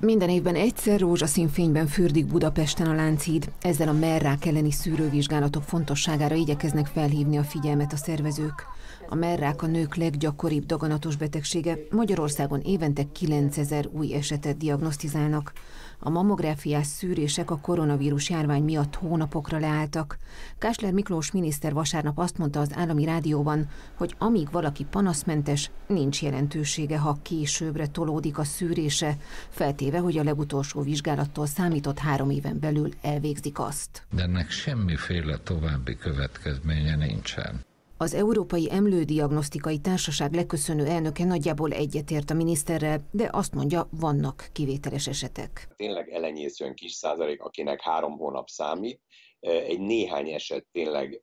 Minden évben egyszer rózsaszín fényben fürdik Budapesten a Lánchíd. Ezzel a merrák elleni szűrővizsgálatok fontosságára igyekeznek felhívni a figyelmet a szervezők. A merrák a nők leggyakoribb daganatos betegsége. Magyarországon évente 9000 új esetet diagnosztizálnak. A mammográfiás szűrések a koronavírus járvány miatt hónapokra leálltak. Kásler Miklós miniszter vasárnap azt mondta az állami rádióban, hogy amíg valaki panaszmentes, nincs jelentősége, ha későbbre tolódik a szűrése, feltétlenül téve, hogy a legutolsó vizsgálattól számított három éven belül elvégzik azt. De ennek semmiféle további következménye nincsen. Az Európai Emlődiagnosztikai Társaság leköszönő elnöke nagyjából egyetért a miniszterrel, de azt mondja, vannak kivételes esetek. Tényleg elenyészően kis százalék, akinek három hónap számít, egy néhány eset tényleg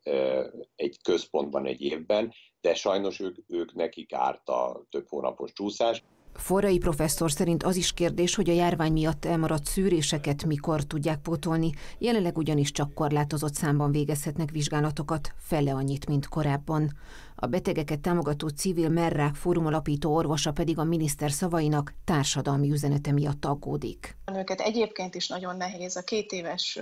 egy központban egy évben, de sajnos ők, ők nekik árt a több hónapos csúszás. Forrai professzor szerint az is kérdés, hogy a járvány miatt elmaradt szűréseket mikor tudják pótolni, jelenleg ugyanis csak korlátozott számban végezhetnek vizsgálatokat, fele annyit, mint korábban. A betegeket támogató civil Merrák fórum alapító orvosa pedig a miniszter szavainak társadalmi üzenete miatt aggódik. nőket egyébként is nagyon nehéz a két éves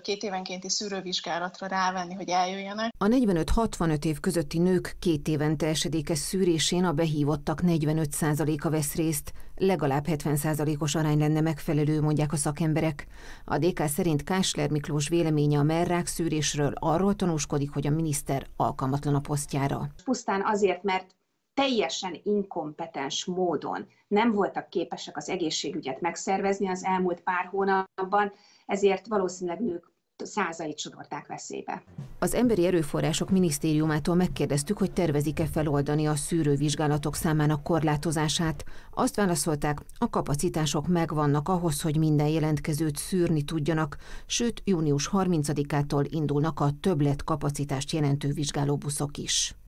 két évenkénti szűrővizsgálatra rávenni, hogy eljöjjenek. A 45-65 év közötti nők két évente esedékes szűrésén a behívottak 45%-a vesz részt, legalább 70%-os arány lenne megfelelő, mondják a szakemberek. A DK szerint Kásler Miklós véleménye a merrák szűrésről arról tanúskodik, hogy a miniszter alkalmatlan a posztjára. Pusztán azért, mert teljesen inkompetens módon nem voltak képesek az egészségügyet megszervezni az elmúlt pár hónapban, ezért valószínűleg nők százait sodorták veszélybe. Az Emberi Erőforrások Minisztériumától megkérdeztük, hogy tervezik-e feloldani a szűrővizsgálatok számának korlátozását. Azt válaszolták, a kapacitások megvannak ahhoz, hogy minden jelentkezőt szűrni tudjanak, sőt június 30-ától indulnak a többlet kapacitást jelentő vizsgálóbuszok is.